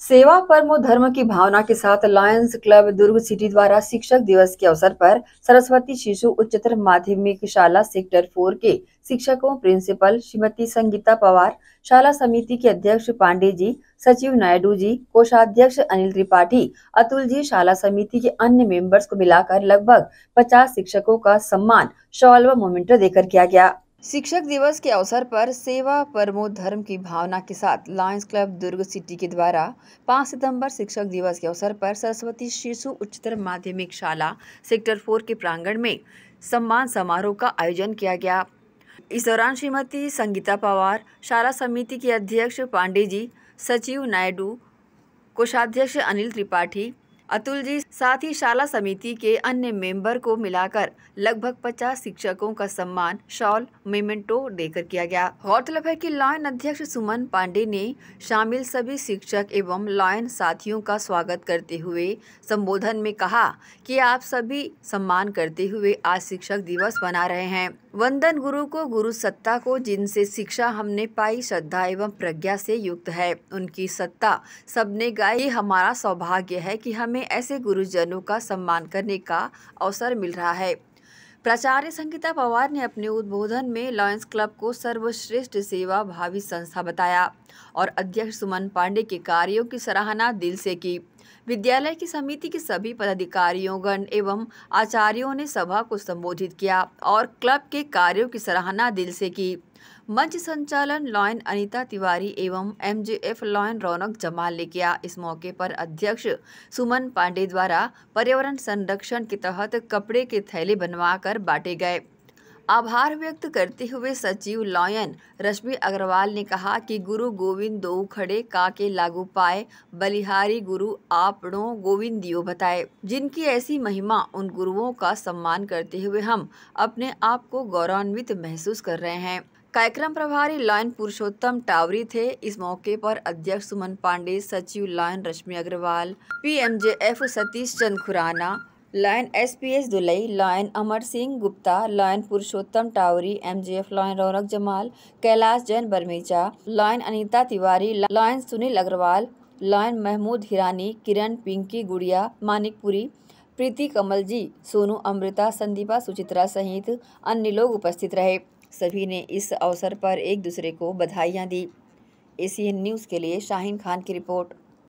सेवा परमो धर्म की भावना के साथ लायंस क्लब दुर्ग सिटी द्वारा शिक्षक दिवस के अवसर पर सरस्वती शिशु उच्चतर माध्यमिक शाला सेक्टर फोर के शिक्षकों प्रिंसिपल श्रीमती संगीता पवार शाला समिति के अध्यक्ष पांडे जी सचिव नायडू जी कोषाध्यक्ष अनिल त्रिपाठी अतुल जी शाला समिति के अन्य मेंबर्स को मिलाकर लगभग पचास शिक्षकों का सम्मान शॉल व मोमेंटो देकर किया गया शिक्षक दिवस के अवसर पर सेवा परमो धर्म की भावना के साथ लायंस क्लब दुर्ग सिटी के द्वारा 5 सितंबर शिक्षक दिवस के अवसर पर सरस्वती शिशु उच्चतर माध्यमिक शाला सेक्टर फोर के प्रांगण में सम्मान समारोह का आयोजन किया गया इस दौरान श्रीमती संगीता पवार शाला समिति के अध्यक्ष पांडे जी सचिव नायडू कोषाध्यक्ष अनिल त्रिपाठी अतुल जी साथ ही शाला समिति के अन्य मेंबर को मिलाकर लगभग 50 शिक्षकों का सम्मान शॉल मेमेंटो देकर किया गया गौरतलब है कि लॉयन अध्यक्ष सुमन पांडे ने शामिल सभी शिक्षक एवं लॉयन साथियों का स्वागत करते हुए संबोधन में कहा कि आप सभी सम्मान करते हुए आज शिक्षक दिवस मना रहे हैं वंदन गुरु को गुरु सत्ता को जिनसे शिक्षा हमने पाई श्रद्धा एवं प्रज्ञा से युक्त है उनकी सत्ता सबने गाय हमारा सौभाग्य है की हमें में ऐसे गुरुजनों का सम्मान करने का अवसर मिल रहा है प्राचार्य संगीता पवार ने अपने उद्बोधन में लॉयंस क्लब को सर्वश्रेष्ठ सेवा भावी संस्था बताया और अध्यक्ष सुमन पांडे के कार्यों की सराहना दिल से की विद्यालय की समिति के सभी पदाधिकारियों गण एवं आचार्यों ने सभा को संबोधित किया और क्लब के कार्यों की सराहना दिल से की मंच संचालन लॉयन अनीता तिवारी एवं एमजेएफ लॉयन रौनक जमाल ने किया इस मौके पर अध्यक्ष सुमन पांडे द्वारा पर्यावरण संरक्षण के तहत कपड़े के थैले बनवाकर बांटे गए आभार व्यक्त करते हुए सचिव लॉयन रश्मि अग्रवाल ने कहा कि गुरु गोविंद दो खड़े काके लागू पाए बलिहारी गुरु आपणो गोविंद दियो बताए जिनकी ऐसी महिमा उन गुरुओं का सम्मान करते हुए हम अपने आप को गौरवान्वित महसूस कर रहे हैं कार्यक्रम प्रभारी लॉयन पुरुषोत्तम टावरी थे इस मौके पर अध्यक्ष सुमन पांडे सचिव lion Rashmi Agarwal P Satish Chand Khurana lion S P S Dulai lion Amar Singh Gupta lion Purushottam Tawari M G F lion Raunak Jamal Kailash Jain Barmicha lion Anita Tiwari lion Sunil Agarwal lion Mahmood Hirani Kiran Pinky Gudiya Manikpuri प्रीति कमल जी सोनू अमृता संदीपा सुचित्रा सहित अन्य लोग उपस्थित रहे सभी ने इस अवसर पर एक दूसरे को बधाइयाँ दी ए न्यूज़ के लिए शाहीन खान की रिपोर्ट